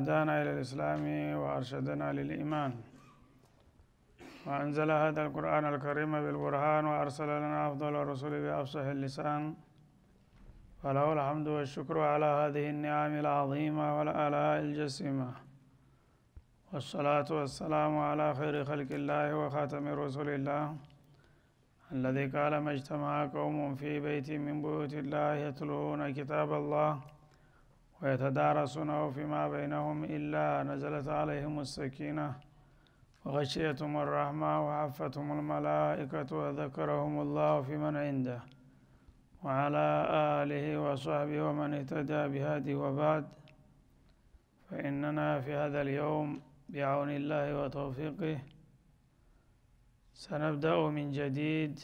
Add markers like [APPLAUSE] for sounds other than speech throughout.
هدانا إلى الإسلام وأرشدنا للإيمان وأنزل هذا القرآن الكريم بالبرهان وأرسل لنا أفضل الرسل بأفصح اللسان فله الحمد والشكر على هذه النعم العظيمة والآلاء الجسيمة والصلاة والسلام على خير خلق الله وخاتم رسول الله الذي قال ما اجتمع قوم في بيت من بيوت الله يتلون كتاب الله ويتدارسونه فيما بينهم إلا نزلت عليهم السكينة وغشيتهم الرحمة وعفتهم الملائكة وذكرهم الله في من عنده وعلى آله وصحبه ومن اهتدى بهذه وبعد فإننا في هذا اليوم بعون الله وتوفيقه سنبدأ من جديد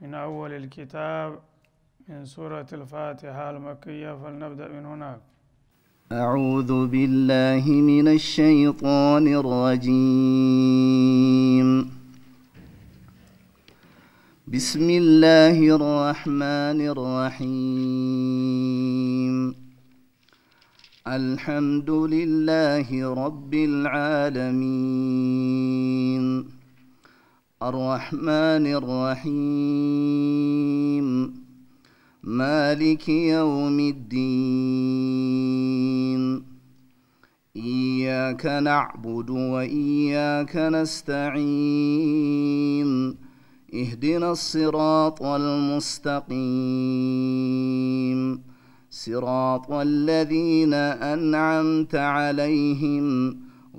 من أول الكتاب من سورة الفاتحة المكية فلنبدأ من هناك أعوذ بالله من الشيطان الرجيم بسم الله الرحمن الرحيم الحمد لله رب العالمين الرحمن الرحيم مالك يوم الدين اياك نعبد واياك نستعين اهدنا الصراط المستقيم صراط الذين انعمت عليهم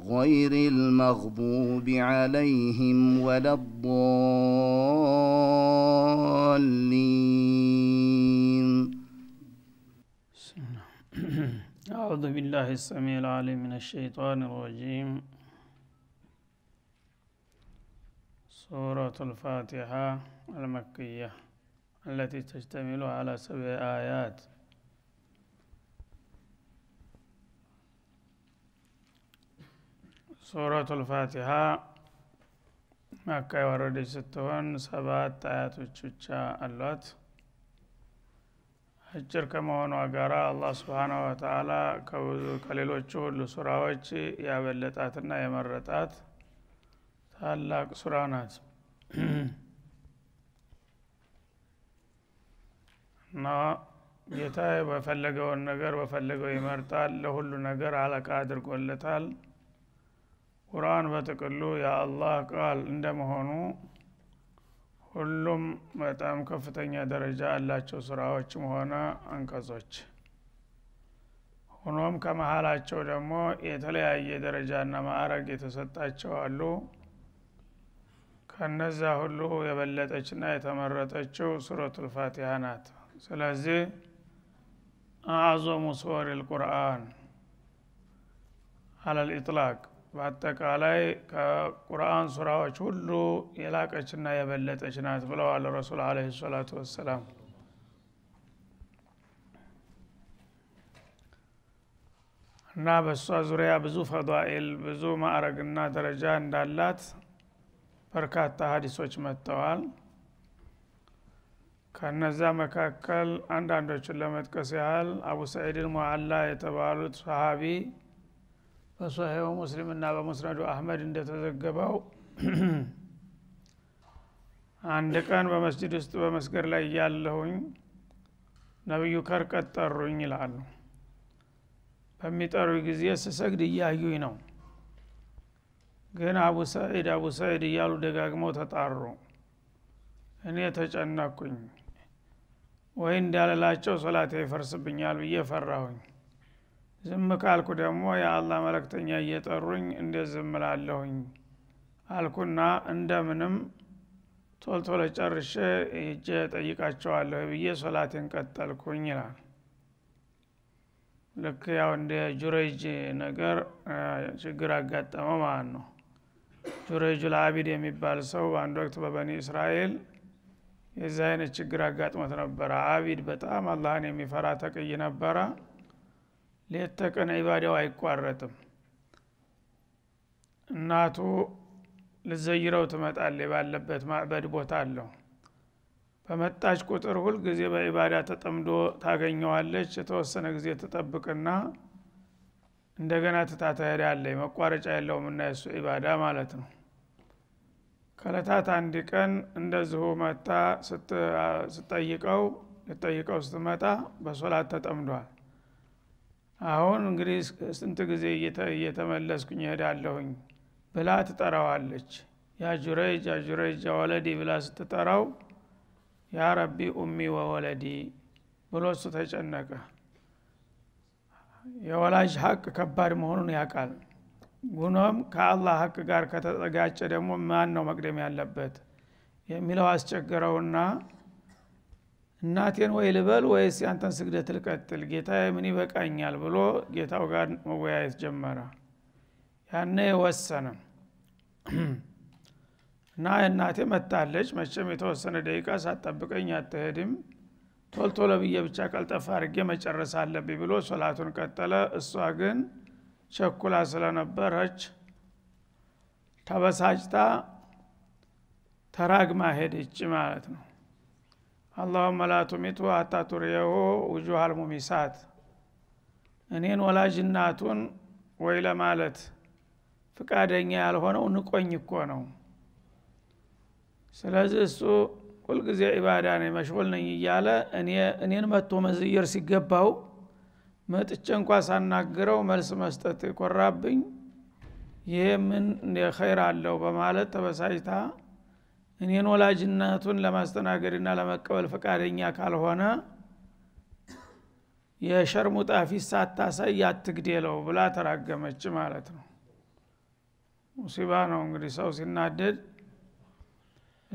غير المغضوب عليهم ولا الضالين أعوذ بالله السميع العليم من الشيطان الرجيم سورة الفاتحة المكية التي تشتمل على سبع آيات ሱረቱል ፋቲሃ መካ የወረደች ስትሆን ሰባት አያቶች ብቻ አሏት አጭር ከመሆኗ ጋር አላህ ስብሓነ ወተአላ ከሌሎቹ ሁሉ ሱራዎች ያበለጣትና የመረጣት ታላቅ ሱራ ናት እና ጌታ በፈለገውን ነገር በፈለገው ይመርጣል ለሁሉ ነገር አለቃ አድርጎለታል ቁርአን በጥቅሉ የአላህ ቃል እንደመሆኑ ሁሉም በጣም ከፍተኛ ደረጃ ያላቸው ስራዎችም ሆነ አንቀጾች ሆኖም ከመሀላቸው ደግሞ የተለያየ ደረጃና ማዕረግ የተሰጣቸው አሉ ከነዛ ሁሉ የበለጠችና የተመረጠችው ሱረቱል ልፋቲሀ ናት ስለዚህ አዕዞሙ ሱወር ልቁርአን አለልኢጥላቅ በአጠቃላይ ከቁርአን ሱራዎች ሁሉ የላቀችና የበለጠች ናት ብለዋል ረሱል አለ ሰላቱ ወሰላም እና በእሷ ዙሪያ ብዙ ፈዳኢል ብዙ ማዕረግና ደረጃ እንዳላት በርካታ ሀዲሶች መጥተዋል ከነዛ መካከል አንዳንዶችን ለመጥቀስ ያህል አቡ ሰዒድ ልሙዓላ የተባሉት ሰሃቢ ሙስሊም ና በሙስነዱ አህመድ እንደተዘገበው [CLEARS THROAT] አንድ ቀን በመስጅድ ውስጥ በመስገድ ላይ እያለሁኝ ነቢዩ ከርቀት ጠሩኝ ይላሉ በሚጠሩ ጊዜ ስሰግድ እያዩኝ ነው ግን አቡ ሰዒድ አቡ ሰዒድ እያሉ ደጋግመው ተጣሩ እኔ ተጨነኩኝ ወይ እንዳለላቸው ሶላቴ ይፈርስብኛል ብዬ ፈራሁኝ ዝም ካልኩ ደግሞ የአላህ መለክተኛ እየጠሩኝ እንደ ዝም ላለሁኝ አልኩና እንደምንም ቶልቶሎ ጨርሼ እጀ ጠይቃቸዋለሁ ብዬ ሶላቴን ቀጠልኩኝ ይላል። ልክ ያው እንደ ጁረጅ ነገር ችግር አጋጠመው ማለት ነው። ጁረጅ ለአቢድ የሚባል ሰው በአንድ ወቅት በበኒ እስራኤል የዚህ አይነት ችግር አጋጥሞት ነበረ። አቢድ በጣም አላህን የሚፈራ ተቅይ ነበረ። ሌት ተቀን ኢባዳው አይቋረጥም እናቱ ልዘይረው ትመጣለ ባለበት ማዕበድ ቦታ አለው በመጣች ቁጥር ሁል ጊዜ በኢባዳ ተጠምዶ ታገኘዋለች የተወሰነ ጊዜ ትጠብቅና እንደገና ትታ አለ መቋረጫ የለውም እና የእሱ ኢባዳ ማለት ነው ከለታት አንድ ቀን እንደዚሁ መታ ስጠይቀው ልጠይቀው ስትመጣ በሶላት ተጠምዷል አሁን እንግዲህ ስንት ጊዜ እየተመለስኩኝ እሄዳለሁኝ ብላ ትጠራዋለች ያጁረጅ ያጁረጅ ወለዲ ብላ ስትጠራው ያ ረቢ ኡሚ ወወለዲ ብሎ እሱ ተጨነቀ የወላጅ ሀቅ ከባድ መሆኑን ያውቃል ጉኖም ከአላህ ሀቅ ጋር ከተጠጋጨ ደግሞ ማን ነው መቅደም ያለበት የሚለው አስቸግረውና? እናቴን ወይ ልበል ወይስ ያንተን ስግደት ልቀጥል ጌታ ምን ይበቃኛል ብሎ ጌታው ጋር መወያየት ጀመረ ያነ የወሰነ እና እናቴ መታለች መቼም የተወሰነ ደቂቃ ሳትጠብቀኝ አትሄድም ቶልቶሎ ብየ ብቻ ቀልጠፋ አድርጌ መጨረስ አለብኝ ብሎ ሶላቱን ቀጠለ እሷ ግን ቸኩላ ስለነበረች ተበሳጭታ ተራግማ ሄደች ማለት ነው አላሁመ ላ ቱሚቱ አታ ቱሪየሁ ውጁሃል ሙሚሳት እኔን ወላጅናቱን እናቱን ወይ ለማለት ፍቃደኛ ያልሆነው ንቆኝ እኮ ነው ስለዚህ እሱ ሁልጊዜ ኢባዳ ነኝ መሽጉል ነኝ እያለ እኔን መጥቶ መዝየር ሲገባው መጥቼ እንኳ ሳናግረው መልስ መስጠት ይኮራብኝ ይሄ ምን ኸይር አለው በማለት ተበሳጭታ እኔን ወላጅነቱን ለማስተናገድና ለመቀበል ፈቃደኛ ካልሆነ የሸርሙጣ ፊት ሳታሳይ አትግዴለው ብላ ተራገመች ማለት ነው ሙሲባ ነው እንግዲህ ሰው ሲናደድ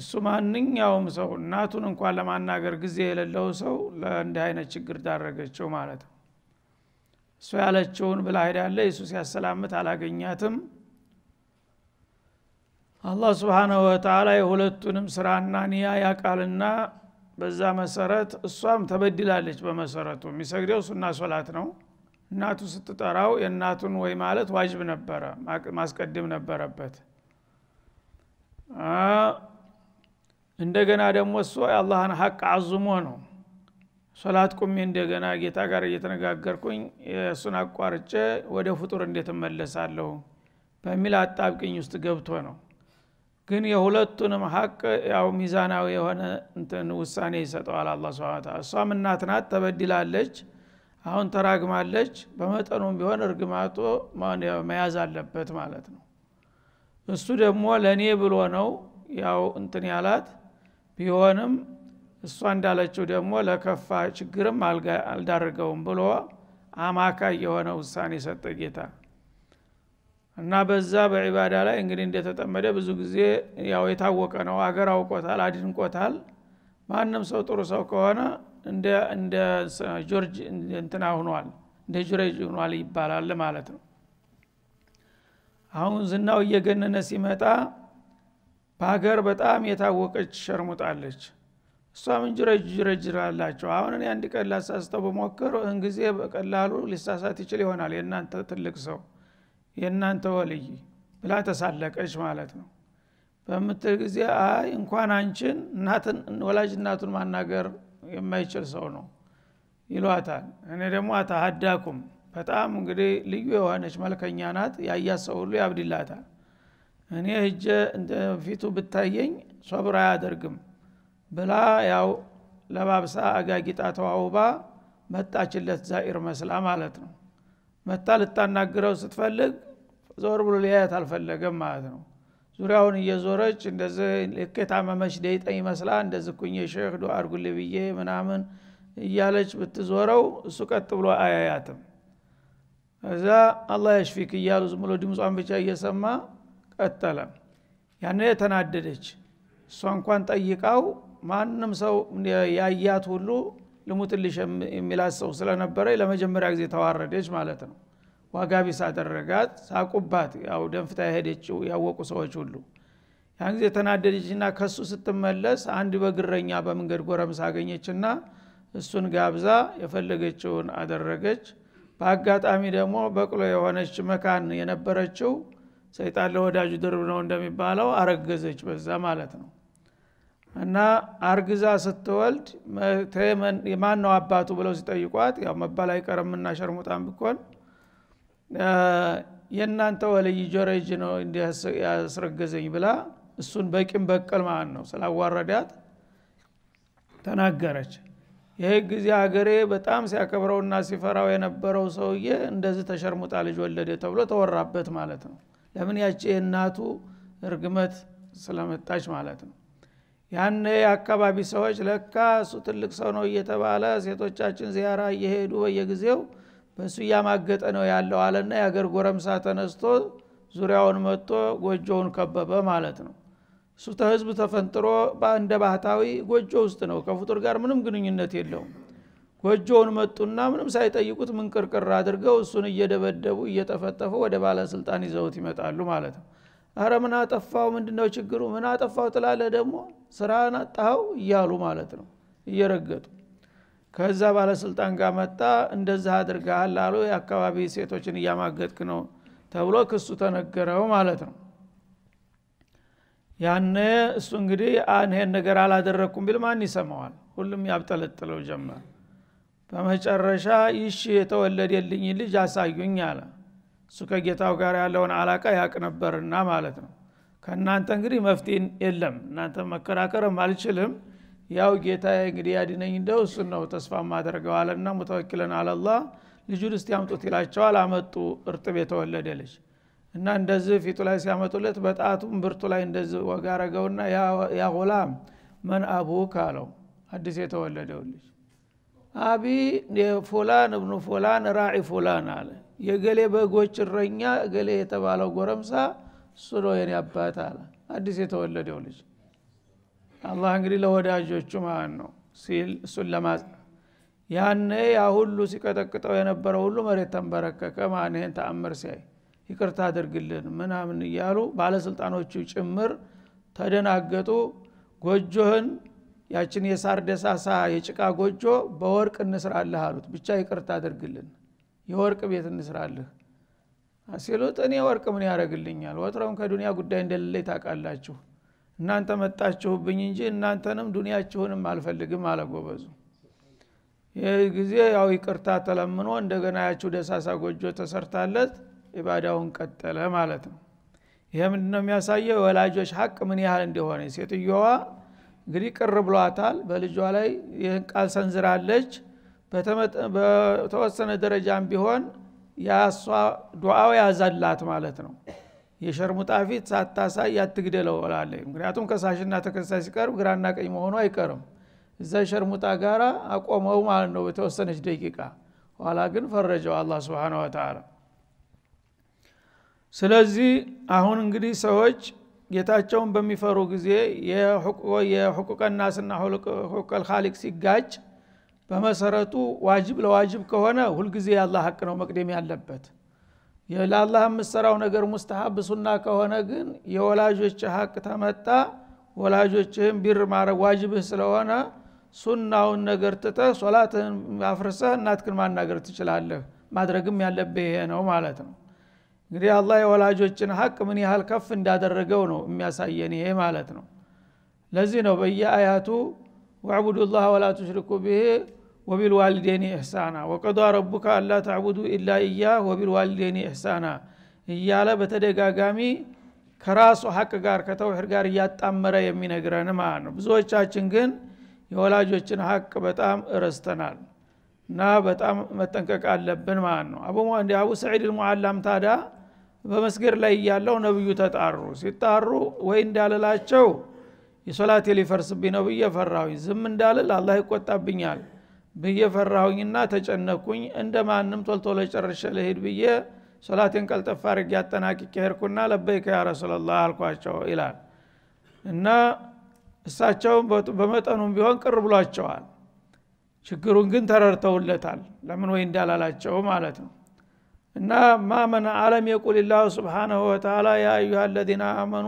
እሱ ማንኛውም ሰው እናቱን እንኳን ለማናገር ጊዜ የሌለው ሰው ለእንዲህ አይነት ችግር ዳረገችው ማለት ነው እሱ ያለችውን ብላ ሄዳለ እሱ ሲያሰላምት አላገኛትም አላህ ስብሓናሁ ወተላ የሁለቱንም ስራና ኒያ ያቃልና በዛ መሰረት እሷም ተበድላለች በመሰረቱ የሚሰግደው ሱና ሶላት ነው እናቱ ስትጠራው የእናቱን ወይ ማለት ዋጅብ ነበረ ማስቀድም ነበረበት እንደገና ደግሞ እሱ የአላህን ሀቅ አዙሞ ነው ሶላት ቁሜ እንደገና ጌታ ጋር እየተነጋገርኩኝ የእሱን አቋርጬ ወደ ፍጡር እንዴት እመለሳለሁ በሚል አጣብቅኝ ውስጥ ገብቶ ነው ግን የሁለቱንም ሀቅ ያው ሚዛናዊ የሆነ እንትን ውሳኔ ይሰጠዋል አላ ስብን እሷም እናት ናት ተበድላለች አሁን ተራግማለች በመጠኑም ቢሆን እርግማቶ መያዝ አለበት ማለት ነው እሱ ደግሞ ለእኔ ብሎ ነው ያው እንትን ያላት ቢሆንም እሷ እንዳለችው ደግሞ ለከፋ ችግርም አልዳርገውም ብሎ አማካይ የሆነ ውሳኔ ሰጠ ጌታ እና በዛ በዒባዳ ላይ እንግዲህ እንደተጠመደ ብዙ ጊዜ ያው የታወቀ ነው አገር አውቆታል አድንቆታል ማንም ሰው ጥሩ ሰው ከሆነ እንደ ጆርጅ እንትና ሁኗል እንደ ጆርጅ ሁኗል ይባላል ማለት ነው አሁን ዝናው እየገነነ ሲመጣ በሀገር በጣም የታወቀች ሸርሙጣለች እሷ ምን ጅረጅ ጅረጅ ላላቸው አሁን እኔ አንድ ቀን ላሳስተው በሞክር እህን ጊዜ በቀላሉ ሊሳሳት ይችል ይሆናል የእናንተ ትልቅ ሰው የእናንተ ወልይ ብላ ተሳለቀች ማለት ነው በምትል ጊዜ አይ እንኳን አንቺን እናትን ወላጅ እናቱን ማናገር የማይችል ሰው ነው ይሏታል እኔ ደግሞ አታሀዳኩም በጣም እንግዲህ ልዩ የሆነች መልከኛ ናት ያያት ሰው ሁሉ ያብድላታል እኔ እጀ ፊቱ ብታየኝ ሶብር አያደርግም ብላ ያው ለባብሳ አጋጊጣ ተዋውባ መጣችለት ዛኢር መስላ ማለት ነው መታ ልታናግረው ስትፈልግ ዞር ብሎ ሊያያት አልፈለገም ማለት ነው ዙሪያውን እየዞረች እንደዚህ ልክ የታመመች ደይጠኝ ይመስላ እንደዚህ ኩኝ ሼህ ዱ አርጉል ብዬ ምናምን እያለች ብትዞረው እሱ ቀጥ ብሎ አያያትም እዛ አላህ ያሽፊክ እያሉ ዝም ብሎ ድምጿን ብቻ እየሰማ ቀጠለ ያን የተናደደች እሷ እንኳን ጠይቃው ማንም ሰው ያያት ሁሉ ልሙትልሽ የሚላት ሰው ስለነበረ ለመጀመሪያ ጊዜ ተዋረደች ማለት ነው ዋጋ ቢስ አደረጋት ሳቁባት ያው ደንፍታ የሄደችው ያወቁ ሰዎች ሁሉ ያን ጊዜ ተናደደችና ከሱ ስትመለስ አንድ በግረኛ በመንገድ ጎረምስ አገኘችና እሱን ጋብዛ የፈለገችውን አደረገች በአጋጣሚ ደግሞ በቅሎ የሆነች መካን የነበረችው ሰይጣን ለወዳጁ ድርብ ነው እንደሚባለው አረገዘች በዛ ማለት ነው እና አርግዛ ስትወልድ ማን ነው አባቱ ብለው ሲጠይቋት ያው መባል አይቀርምና ሸርሙጣን ብኮን የእናንተ ወለይ ጆረጅ ነው ያስረገዘኝ ብላ እሱን በቂም በቀል ማለት ነው ስላዋረዳት ተናገረች ይህ ጊዜ አገሬ በጣም ሲያከብረውና ሲፈራው የነበረው ሰውዬ እንደዚህ ተሸርሙጣ ልጅ ወለደ ተብሎ ተወራበት ማለት ነው ለምን ያቺ የእናቱ እርግመት ስለመጣች ማለት ነው ያነ የአካባቢ ሰዎች ለካ እሱ ትልቅ ሰው ነው እየተባለ ሴቶቻችን ዚያራ እየሄዱ በየጊዜው በእሱ እያማገጠ ነው ያለው አለና የአገር ጎረምሳ ተነስቶ ዙሪያውን መጥቶ ጎጆውን ከበበ ማለት ነው እሱ ተህዝብ ተፈንጥሮ እንደ ባህታዊ ጎጆ ውስጥ ነው ከፍጡር ጋር ምንም ግንኙነት የለውም ጎጆውን መጡና ምንም ሳይጠይቁት ምንቅርቅር አድርገው እሱን እየደበደቡ እየጠፈጠፉ ወደ ባለስልጣን ይዘውት ይመጣሉ ማለት ነው አረ ምን አጠፋው ምንድነው ችግሩ ምን አጠፋው ትላለ ደግሞ ስራ ናጣኸው እያሉ ማለት ነው እየረገጡ ከዛ ባለስልጣን ጋር መጣ እንደዛ አድርገሃል ላሉ የአካባቢ ሴቶችን እያማገጥክ ነው ተብሎ ክሱ ተነገረው ማለት ነው ያነ እሱ እንግዲህ ይሄን ነገር አላደረግኩም ቢል ማን ይሰማዋል ሁሉም ያብጠለጥለው ጀመር በመጨረሻ ይሽ የተወለደልኝ ልጅ አሳዩኝ አለ እሱ ከጌታው ጋር ያለውን አላቃ ያቅ ነበርና ማለት ነው ከእናንተ እንግዲህ መፍትሄ የለም እናንተ መከራከርም አልችልም ያው ጌታ እንግዲህ ያድነኝ እንደው እሱ ነው ተስፋ ማደርገው አለና ሙተወኪለን አለላ ልጁን እስቲ ያምጡት ይላቸዋል አመጡ እርጥብ የተወለደ ልጅ እና እንደዚህ ፊቱ ላይ ሲያመጡለት በጣቱም ብርቱ ላይ እንደዚህ ወጋ አረገውና ያ ጉላም መን አቡክ አለው አዲስ የተወለደው ልጅ አቢ ፉላን እብኑ ፎላን ራዒ ፎላን አለ የገሌ በጎች እረኛ ገሌ የተባለው ጎረምሳ እሱ ነው የኔ አባት አለ አዲስ የተወለደው ልጅ አላህ እንግዲህ ለወዳጆቹ ማለት ነው ሲል እሱን ለማጽ ያነ ያ ሁሉ ሲቀጠቅጠው የነበረ ሁሉ መሬት ተንበረከከ ማን ይህን ተአምር ሲያይ ይቅርታ አድርግልን ምናምን እያሉ ባለስልጣኖቹ ጭምር ተደናገጡ ጎጆህን ያችን የሳር ደሳሳ የጭቃ ጎጆ በወርቅ እንስራልህ አሉት ብቻ ይቅርታ አድርግልን የወርቅ ቤት እንስራለህ ሲሉት እኔ ወርቅ ምን ያደረግልኛል ወትረውም ከዱንያ ጉዳይ እንደሌለኝ ታውቃላችሁ እናንተ መጣችሁብኝ እንጂ እናንተንም ዱኒያችሁንም አልፈልግም አለ ጎበዙ ይህ ጊዜ ያው ይቅርታ ተለምኖ እንደገና ያችሁ ደሳሳ ጎጆ ተሰርታለት ኢባዳውን ቀጠለ ማለት ነው ይሄ ምንድ ነው የሚያሳየው የወላጆች ሀቅ ምን ያህል እንደሆነ ሴትዮዋ እንግዲህ ቅር ብሏታል በልጇ ላይ ይህን ቃል ሰንዝራለች በተወሰነ ደረጃም ቢሆን ያሷ ዱዓው ያዛላት ማለት ነው የሸርሙጣ ፊት ሳታሳይ አትግደለው ላለ ምክንያቱም ከሳሽና ተከሳይ ሲቀርብ ግራና ቀኝ መሆኑ አይቀርም እዛ ሸርሙጣ ጋራ አቆመው ማለት ነው በተወሰነች ደቂቃ ኋላ ግን ፈረጀው አላ ስብን ወተላ ስለዚህ አሁን እንግዲህ ሰዎች ጌታቸውን በሚፈሩ ጊዜ የሕቁቀናስና ሕቁቀል ካሊቅ ሲጋጭ በመሰረቱ ዋጅብ ለዋጅብ ከሆነ ሁልጊዜ ያላ ሀቅ ነው መቅደም ያለበት ለአላህ የምትሰራው ነገር ሙስተሀብ ሱና ከሆነ ግን የወላጆች ሀቅ ተመጣ ወላጆችህን ቢር ማድረግ ዋጅብህ ስለሆነ ሱናውን ነገር ትተህ ሶላትህን አፍርሰህ እናትክን ማናገር ትችላለህ ማድረግም ያለብህ ይሄ ነው ማለት ነው እንግዲህ አላህ የወላጆችን ሀቅ ምን ያህል ከፍ እንዳደረገው ነው የሚያሳየን ይሄ ማለት ነው ለዚህ ነው በየአያቱ ላህ ወላ ትሽሪኩ ብሄ ወቢልዋልዴኒ ኢሕሳና ወቀዷ ረቡከ አላ ተዕቡዱ ኢላ እያ ወቢልዋልዴኒ ኢሕሳና እያለ በተደጋጋሚ ከራሱ ሀቅ ጋር ከተውሂድ ጋር እያጣመረ የሚነግረን ማለት ነው ብዙዎቻችን ግን የወላጆችን ሀቅ በጣም እረስተናል እና በጣም መጠንቀቅ አለብን ማለት ነው አቡ አቡ ሰዒድ ልሙዓላም ታዳ በመስገድ ላይ እያለው ነብዩ ተጣሩ ሲጣሩ ወይ እንዳልላቸው የሶላቴ ሊፈርስብኝ ነው ብዬ ፈራሁኝ ዝም እንዳልል አላህ ይቆጣብኛል ብዬ ፈራሁኝና ተጨነኩኝ እንደ ማንም ቶልቶሎ ጨርሼ ልሂድ ብዬ ሶላቴን ቀልጠፍ አድርጌ አጠናቅቄ ሄድኩና ለበይከ ያ ረሱላላህ አልኳቸው ይላል እና እሳቸውም በመጠኑም ቢሆን ቅር ብሏቸዋል ችግሩን ግን ተረድተውለታል ለምን ወይ እንዳላላቸው ማለት ነው እና ማመን አለም የቁል ላሁ ስብሓናሁ ወተላ ያ አዩሃ አለዚነ አመኑ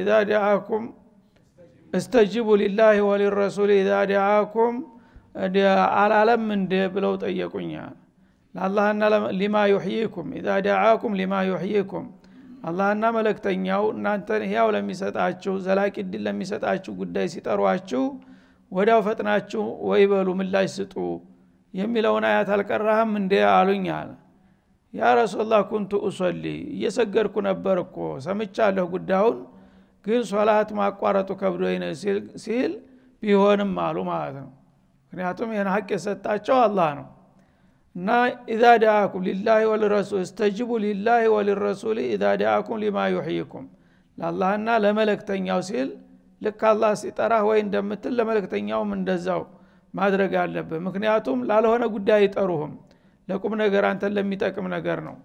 ኢዛ ጃአኩም እስተጅቡ ሊላህ ወሊረሱል ኢዛ ዲዓኩም አላለም እንደ ብለው ጠየቁኛ ለአላህና ሊማ ዩሕይኩም ኢዛ ዲዓኩም ሊማ ዩሕይኩም አላህና መለክተኛው እናንተን ህያው ለሚሰጣችሁ ዘላቂ ድል ለሚሰጣችሁ ጉዳይ ሲጠሯችሁ ወዲያው ፈጥናችሁ ወይ በሉ ምላሽ ስጡ የሚለውን አያት አልቀራህም እንዴ አሉኛል ያ ረሱላህ ኩንቱ እሶሊ እየሰገድኩ ነበር እኮ ሰምቻለሁ ጉዳዩን ግን ሶላት ማቋረጡ ከብዶ ሲል ቢሆንም አሉ ማለት ነው ምክንያቱም ይህን ሀቅ የሰጣቸው አላህ ነው እና ኢዛ ዳአኩም ሊላህ ወልረሱል እስተጅቡ ሊላህ ወልረሱል ኢዛ ዳአኩም ሊማ ዩሕይኩም ለአላህና ለመለክተኛው ሲል ልክ አላ ሲጠራህ ወይ እንደምትል ለመለክተኛውም እንደዛው ማድረግ አለብህ ምክንያቱም ላልሆነ ጉዳይ አይጠሩህም ለቁም ነገር አንተን ለሚጠቅም ነገር ነው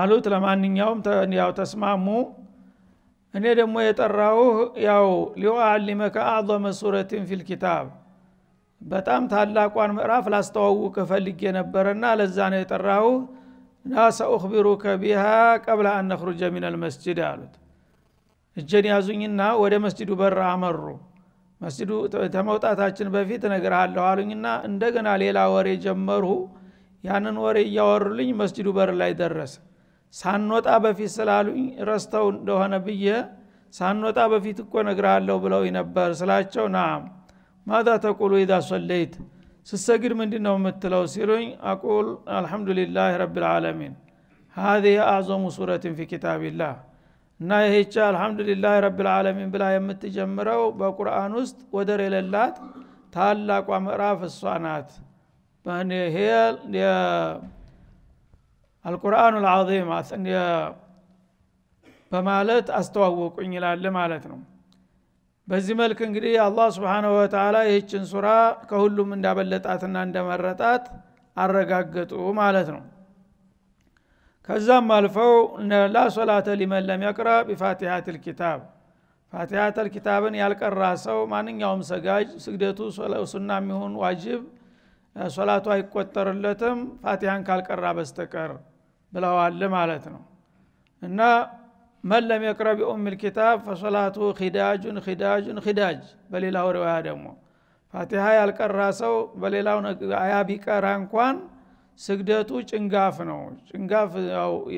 አሉት ለማንኛውም ያው ተስማሙ እኔ ደግሞ የጠራሁህ ያው ሊዋአሊመከ አዕዘመ ሱረትን ፊልኪታብ በጣም ታላቋን ምዕራፍ ላስተዋውቅ ፈልጌ ነበረና ለዛ ነው የጠራሁህ ና ሰኡክቢሩከ ቢሃ ቀብለ አነክሩጀ ነኽሩጀ ሚን አልመስጅድ አሉት እጀን ያዙኝና ወደ መስጅዱ በር አመሩ መስጅዱ ተመውጣታችን በፊት ነግርሃለሁ አሉኝና እንደገና ሌላ ወሬ ጀመሩ ያንን ወሬ እያወሩልኝ መስጅዱ በር ላይ ደረሰ ሳንወጣ በፊት ስላሉኝ ረስተው እንደሆነ ብዬ ሳንወጣ በፊት እኮ ነግራለሁ ብለው ነበር ስላቸው ናም ማዛ ተቁሉ ኢዛ ሰለይት ስሰግድ ምንድ ነው የምትለው ሲሉኝ አቁል አልሐምዱሊላህ ረብልዓለሚን ሀዚህ አዕዞሙ ሱረትን ፊ ኪታቢላህ እና ይህቻ አልሐምዱሊላህ ረብልዓለሚን ብላ የምትጀምረው በቁርአን ውስጥ ወደር የሌላት ታላቋ ምዕራፍ እሷ ናት ይሄ አልቁርአኑ ልዓዚም በማለት አስተዋወቁኝ ይላል ማለት ነው በዚህ መልክ እንግዲህ አላህ ስብሓንሁ ወተላ ይህችን ሱራ ከሁሉም እንዳበለጣትና እንደመረጣት አረጋገጡ ማለት ነው ከዛም አልፈው ላ ሶላተ ሊመን ለም የቅራ ቢፋቲሀት ልኪታብ ፋቲሀት ልኪታብን ያልቀራ ሰው ማንኛውም ሰጋጅ ስግደቱ ሱና የሚሆን ዋጅብ ሶላቱ አይቆጠርለትም ፋቲሃን ካልቀራ በስተቀር ብለዋል ማለት ነው እና መን ለም የቅረ ቢኡም ልኪታብ ፈሶላቱ ኪዳጁን ኪዳጁን ኪዳጅ በሌላው ሪዋያ ደግሞ ፋቲሃ ያልቀራ ሰው በሌላው አያ ቢቀራ እንኳን ስግደቱ ጭንጋፍ ነው ጭንጋፍ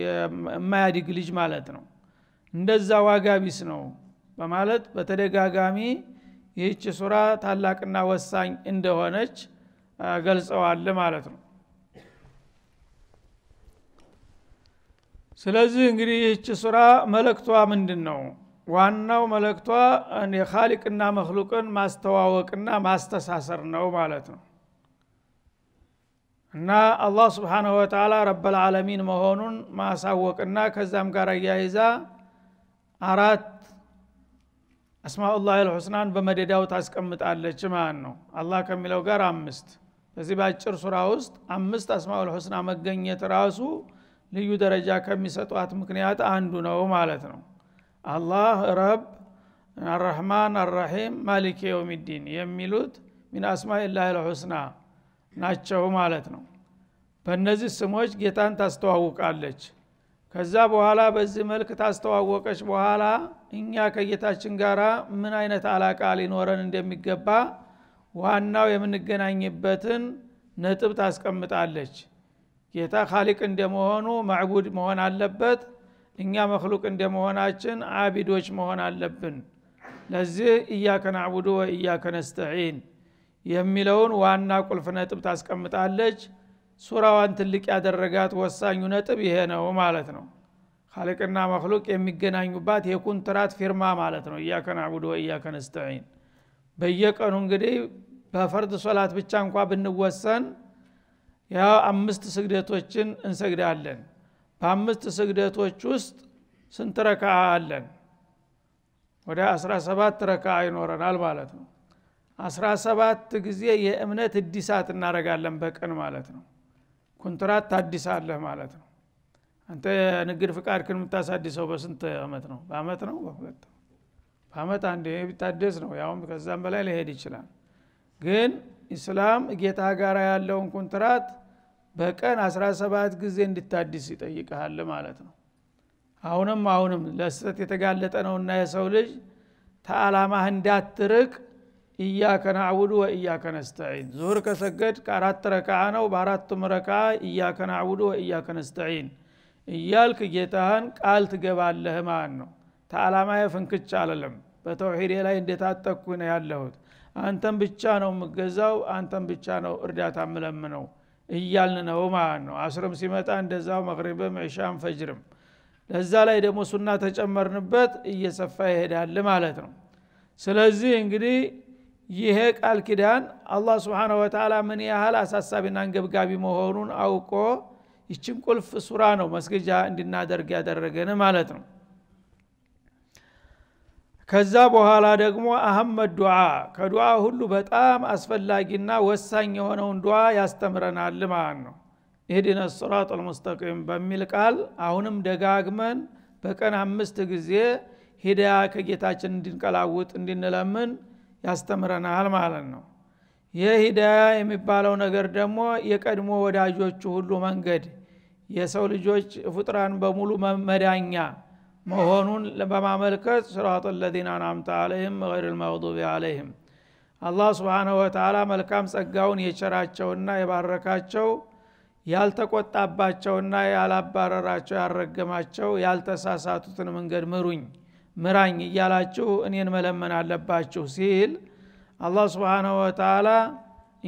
የማያድግ ልጅ ማለት ነው እንደዛ ዋጋ ቢስ ነው በማለት በተደጋጋሚ ይህች ሱራ ታላቅና ወሳኝ እንደሆነች ገልጸዋል ማለት ነው ስለዚህ እንግዲህ ይህች ሱራ መለክቷ ምንድን ነው ዋናው መለክቷ የካሊቅና መክሉቅን ማስተዋወቅና ማስተሳሰር ነው ማለት ነው እና አላህ ስብሓንሁ ወተላ ረበልዓለሚን መሆኑን ማሳወቅና ከዛም ጋር እያይዛ አራት አስማኡላህ ልሑስናን በመደዳው ታስቀምጣለች ማለት ነው አላህ ከሚለው ጋር አምስት በዚህ በአጭር ሱራ ውስጥ አምስት አስማኡል መገኘት ራሱ ልዩ ደረጃ ከሚሰጧት ምክንያት አንዱ ነው ማለት ነው አላህ ረብ አራህማን አራሒም ማሊክ የውሚዲን የሚሉት ሚን አስማኢላህ ልሑስና ናቸው ማለት ነው በእነዚህ ስሞች ጌታን ታስተዋውቃለች ከዛ በኋላ በዚህ መልክ ታስተዋወቀች በኋላ እኛ ከጌታችን ጋር ምን አይነት አላቃ ሊኖረን እንደሚገባ ዋናው የምንገናኝበትን ነጥብ ታስቀምጣለች ጌታ ካሊቅ እንደመሆኑ ማዕቡድ መሆን አለበት እኛ መክሉቅ እንደመሆናችን አቢዶች መሆን አለብን ለዚህ እያከ ናዕቡዱ ወእያከ ነስተዒን የሚለውን ዋና ቁልፍ ነጥብ ታስቀምጣለች ሱራዋን ትልቅ ያደረጋት ወሳኙ ነጥብ ይሄ ነው ማለት ነው ካሊቅና መክሉቅ የሚገናኙባት የኩንትራት ፊርማ ማለት ነው እያከ ናዕቡዱ ወእያከ ነስተዒን በየቀኑ እንግዲህ በፈርድ ሶላት ብቻ እንኳ ብንወሰን ያ አምስት ስግደቶችን እንሰግዳለን በአምስት ስግደቶች ውስጥ ስንት ረክዓ አለን ወደ 17 ረክዓ ይኖረናል ማለት ነው 17 ጊዜ የእምነት እዲሳት እናደረጋለን በቀን ማለት ነው ኩንትራት ታዲሳለህ ማለት ነው አንተ ንግድ ፍቃድ ክን የምታሳድሰው በስንት አመት ነው በአመት ነው በሁለት በአመት አንድ ቢታደስ ነው ያውም ከዛም በላይ ሊሄድ ይችላል ግን ኢስላም ጌታ ጋር ያለውን ኮንትራት በቀን 17 ጊዜ እንድታድስ ይጠይቀሃል ማለት ነው አሁንም አሁንም ለስተት የተጋለጠ ነውና የሰው ልጅ ተአላማህ እንዳትርቅ እያከ ናዕቡድ ወእያከ ነስተዒን ዙሁር ከሰገድ ከአራት ረክዓ ነው በአራቱም ረክዓ እያከ ናዕቡድ ወእያከ ነስተዒን እያልክ ጌታህን ቃል ትገባለህ ማን ነው ተአላማ የፍንክች አለለም በተውሒዴ ላይ እንደታጠቅኩ ነው ያለሁት አንተን ብቻ ነው የምገዛው አንተን ብቻ ነው እርዳታ ምለምነው እያልን ነው ማለት ነው አስርም ሲመጣ እንደዛው መቅሪብም ዕሻም ፈጅርም ለዛ ላይ ደግሞ ሱና ተጨመርንበት እየሰፋ ይሄዳል ማለት ነው ስለዚህ እንግዲህ ይሄ ቃል ኪዳን አላህ ስብን ወተላ ምን ያህል አሳሳቢና ንገብጋቢ መሆኑን አውቆ ይችን ቁልፍ ሱራ ነው መስገጃ እንድናደርግ ያደረገን ማለት ነው ከዛ በኋላ ደግሞ አህመድ ዱዓ ከዱዓ ሁሉ በጣም አስፈላጊና ወሳኝ የሆነውን ዱዓ ያስተምረናል ማለት ነው። ኢህዲነ ስራጥ አልሙስተቂም በሚል ቃል አሁንም ደጋግመን በቀን አምስት ጊዜ ሂዳያ ከጌታችን እንድንቀላውጥ እንድንለምን ያስተምረናል ማለት ነው። ይህ ሂዳያ የሚባለው ነገር ደግሞ የቀድሞ ወዳጆቹ ሁሉ መንገድ የሰው ልጆች ፍጥራን በሙሉ መመዳኛ መሆኑን በማመልከት ስራጥ ለዚነ አናምተ አለህም ገይር ልመቅዱቢ አለህም አላህ ስብንሁ ወተላ መልካም ጸጋውን የቸራቸውና የባረካቸው ያልተቆጣባቸውና ያላባረራቸው ያረገማቸው ያልተሳሳቱትን መንገድ ምሩኝ ምራኝ እያላችሁ እኔን መለመን አለባችሁ ሲል አላህ ስብንሁ ወተላ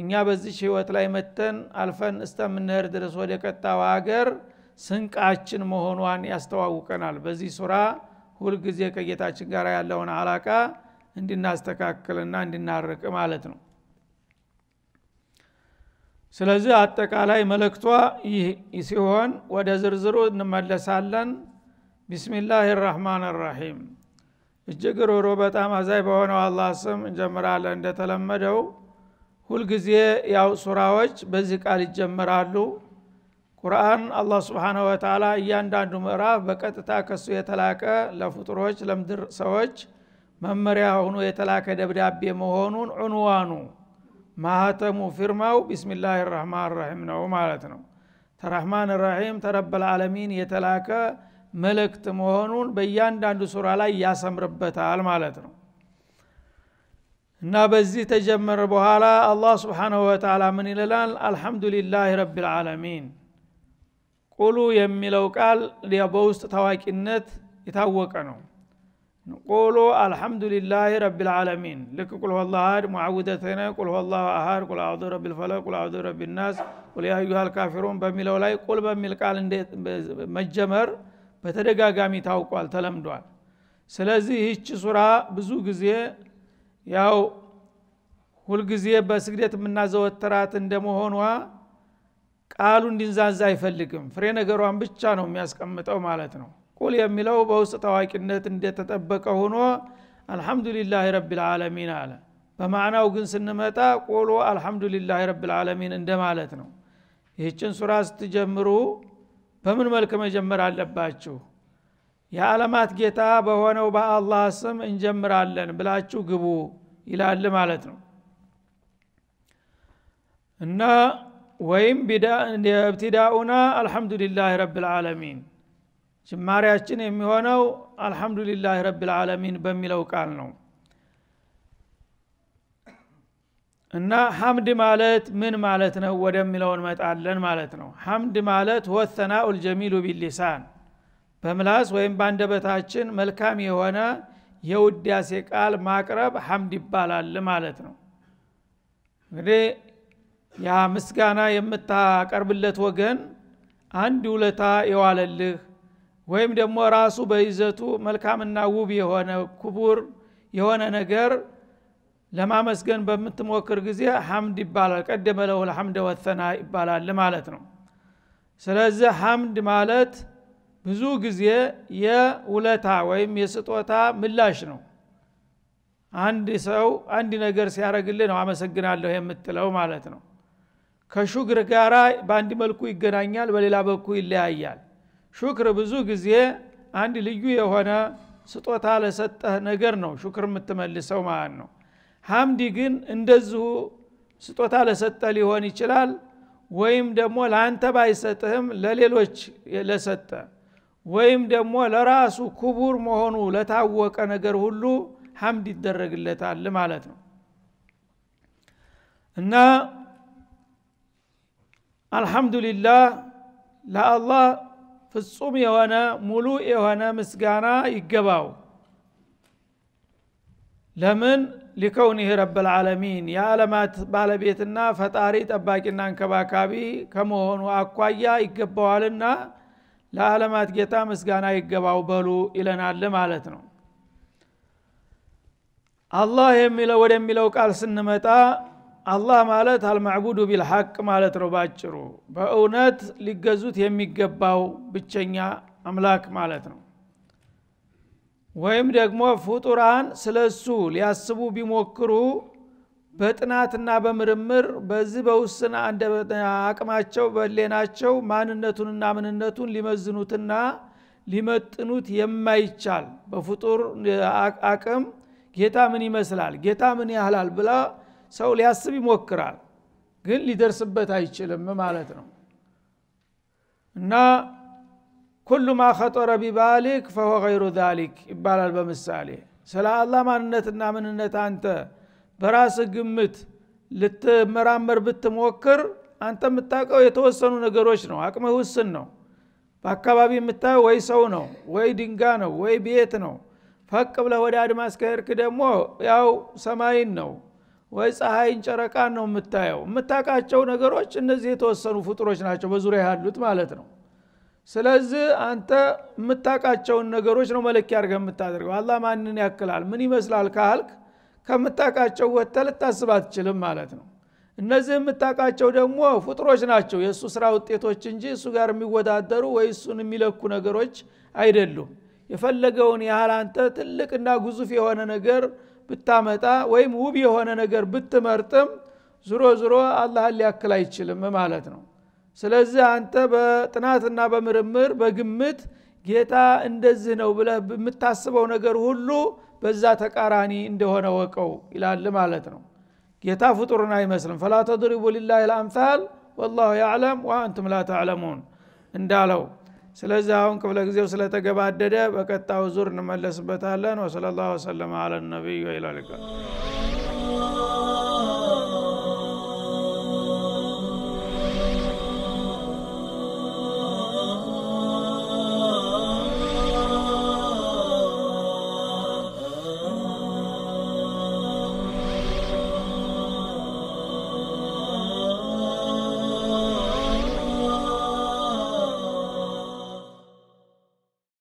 እኛ በዚች ህይወት ላይ መተን አልፈን እስተምንህር ድረስ ወደ ቀጣው ሀገር ስንቃችን መሆኗን ያስተዋውቀናል በዚህ ሱራ ሁልጊዜ ከጌታችን ጋር ያለውን አላቃ እንድናስተካክልና እንድናርቅ ማለት ነው ስለዚህ አጠቃላይ መልእክቷ ይህ ሲሆን ወደ ዝርዝሩ እንመለሳለን ቢስሚላህ ራህማን ራሒም እጅግ ሮሮ በጣም አዛይ በሆነው አላህ ስም እንጀምራለን እንደተለመደው ሁልጊዜ ያው ሱራዎች በዚህ ቃል ይጀምራሉ ቁርአን አላህ ስብሓነሁ ወተላ እያንዳንዱ ምዕራፍ በቀጥታ ከሱ የተላቀ ለፍጡሮች ለምድር ሰዎች መመሪያ ሆኖ የተላከ ደብዳቤ መሆኑን ዑንዋኑ ማህተሙ ፊርማው ቢስሚላህ ራህማን ራሒም ነው ማለት ነው ተራህማን ራሒም ተረበል ዓለሚን የተላከ መልእክት መሆኑን በእያንዳንዱ ሱራ ላይ ያሰምርበታል ማለት ነው እና በዚህ ተጀመረ በኋላ አላህ ስብሓንሁ ወተላ ምን ይልላል አልሐምዱሊላህ ረቢልዓለሚን ቁሉ የሚለው ቃል በውስጥ ታዋቂነት የታወቀ ነው ቁሉ አልሐምዱሊላህ ረቢልዓለሚን ልክ ቁል ላሃድ ሙዓውደተነ ቁል ላሁ አሃድ ቁል አዑዙ ረቢልፈለቅ ቁል አዑዙ ረቢናስ ቁል ያዩሃል ካፊሩን በሚለው ላይ ቁል በሚል ቃል መጀመር በተደጋጋሚ ታውቋል ተለምዷል ስለዚህ ይህች ሱራ ብዙ ጊዜ ያው ሁልጊዜ በስግደት የምናዘወትራት እንደመሆኗ ቃሉ እንዲንዛዛ አይፈልግም ፍሬ ነገሯን ብቻ ነው የሚያስቀምጠው ማለት ነው ቁል የሚለው በውስጥ ታዋቂነት እንደተጠበቀ ሆኖ አልሐምዱሊላህ ረቢልዓለሚን አለ በማዕናው ግን ስንመጣ ቆሎ አልሐምዱሊላህ ረቢልዓለሚን እንደማለት ነው ይህችን ሱራ ስትጀምሩ በምን መልክ መጀመር አለባችሁ የዓለማት ጌታ በሆነው በአላህ ስም እንጀምራለን ብላችሁ ግቡ ይላል ማለት ነው እና ወይም ብቲዳኡና አልሐምዱሊላህ ረብልዓለሚን ጅማሪያችን የሚሆነው አልሐምዱሊላህ ረብልዓለሚን በሚለው ቃል ነው እና ሐምድ ማለት ምን ማለት ነው ወደሚለው እንመጣለን ማለት ነው ሐምድ ማለት ወተናኡ ልጀሚሉ ቢሊሳን በምላስ ወይም በአንደበታችን መልካም የሆነ የውዳሴ ቃል ማቅረብ ሐምድ ይባላል ማለት ነው እንግዲህ ያ ምስጋና የምታቀርብለት ወገን አንድ ውለታ የዋለልህ ወይም ደግሞ ራሱ በይዘቱ መልካምና ውብ የሆነ ክቡር የሆነ ነገር ለማመስገን በምትሞክር ጊዜ ሐምድ ይባላል ቀደመ ለሁል ሐምደ ወተና ይባላል ማለት ነው ስለዚህ ሐምድ ማለት ብዙ ጊዜ የውለታ ወይም የስጦታ ምላሽ ነው አንድ ሰው አንድ ነገር ሲያደረግልህ ነው አመሰግናለሁ የምትለው ማለት ነው ከሹክር ጋር በአንድ መልኩ ይገናኛል በሌላ በኩ ይለያያል ሹክር ብዙ ጊዜ አንድ ልዩ የሆነ ስጦታ ለሰጠህ ነገር ነው ሹክር የምትመልሰው ማለት ነው ሀምዲ ግን እንደዚሁ ስጦታ ለሰጠህ ሊሆን ይችላል ወይም ደግሞ ለአንተ ባይሰጥህም ለሌሎች ለሰጠ ወይም ደግሞ ለራሱ ክቡር መሆኑ ለታወቀ ነገር ሁሉ ሀምድ ይደረግለታል ማለት ነው እና አልሐምዱሊላህ ለአላህ ፍጹም የሆነ ሙሉ የሆነ ምስጋና ይገባው ለምን ሊከውኒህ ረብልዓለሚን የዓለማት ባለቤትና ፈጣሪ ጠባቂና እንከባካቢ ከመሆኑ አኳያ ይገባዋልና ለዓለማት ጌታ ምስጋና ይገባው በሉ ይለናል ማለት ነው አላህ የሚለው ወደሚለው ቃል ስንመጣ አላህ ማለት አልማዕቡዱ ቢልሐቅ ማለት ነው ባጭሩ በእውነት ሊገዙት የሚገባው ብቸኛ አምላክ ማለት ነው ወይም ደግሞ ፍጡራን ስለ እሱ ሊያስቡ ቢሞክሩ በጥናትና በምርምር በዚህ በውስን አቅማቸው በሌናቸው ማንነቱንና ምንነቱን ሊመዝኑትና ሊመጥኑት የማይቻል በፍጡር አቅም ጌታ ምን ይመስላል ጌታ ምን ያህላል ብላ ሰው ሊያስብ ይሞክራል ግን ሊደርስበት አይችልም ማለት ነው እና ኩሉ ማ ከጦረ ቢባሊክ ፈሆ ይሩ ዛሊክ ይባላል በምሳሌ ስለ አላህ ማንነትና ምንነት አንተ በራስ ግምት ልትመራመር ብትሞክር አንተ የምታውቀው የተወሰኑ ነገሮች ነው አቅምህ ውስን ነው በአካባቢ የምታየው ወይ ሰው ነው ወይ ድንጋ ነው ወይ ቤት ነው ፈቅ ብለህ ወደ አድማስ ከሄድክ ደግሞ ያው ሰማይን ነው ወይ ፀሐይን ጨረቃን ነው የምታየው የምታቃቸው ነገሮች እነዚህ የተወሰኑ ፍጡሮች ናቸው በዙሪያ ያሉት ማለት ነው ስለዚህ አንተ የምታቃቸውን ነገሮች ነው መለኪያ አድርገ የምታደርገው አላ ማንን ያክላል ምን ይመስላል ካልክ ከምታቃቸው ወጥተ ልታስብ አትችልም ማለት ነው እነዚህ የምታቃቸው ደግሞ ፍጡሮች ናቸው የእሱ ስራ ውጤቶች እንጂ እሱ ጋር የሚወዳደሩ ወይ እሱን የሚለኩ ነገሮች አይደሉም የፈለገውን ያህል አንተ ትልቅና ግዙፍ የሆነ ነገር ብታመጣ ወይም ውብ የሆነ ነገር ብትመርጥም ዝሮ ዝሮ አላህን ሊያክል አይችልም ማለት ነው ስለዚህ አንተ በጥናትና በምርምር በግምት ጌታ እንደዚህ ነው ብለህ የምታስበው ነገር ሁሉ በዛ ተቃራኒ እንደሆነ ወቀው ይላል ማለት ነው ጌታ ፍጡርና አይመስልም ፈላ ተድሪቡ ሊላህ ልአምሳል ወላሁ ያዕለም ወአንቱም ላ ተዕለሙን እንዳለው ስለዚህ አሁን ክፍለ ጊዜው ስለተገባደደ በቀጣው ዙር እንመለስበታለን ወሰለ ላሁ ሰለማ አለነቢይ ነቢይ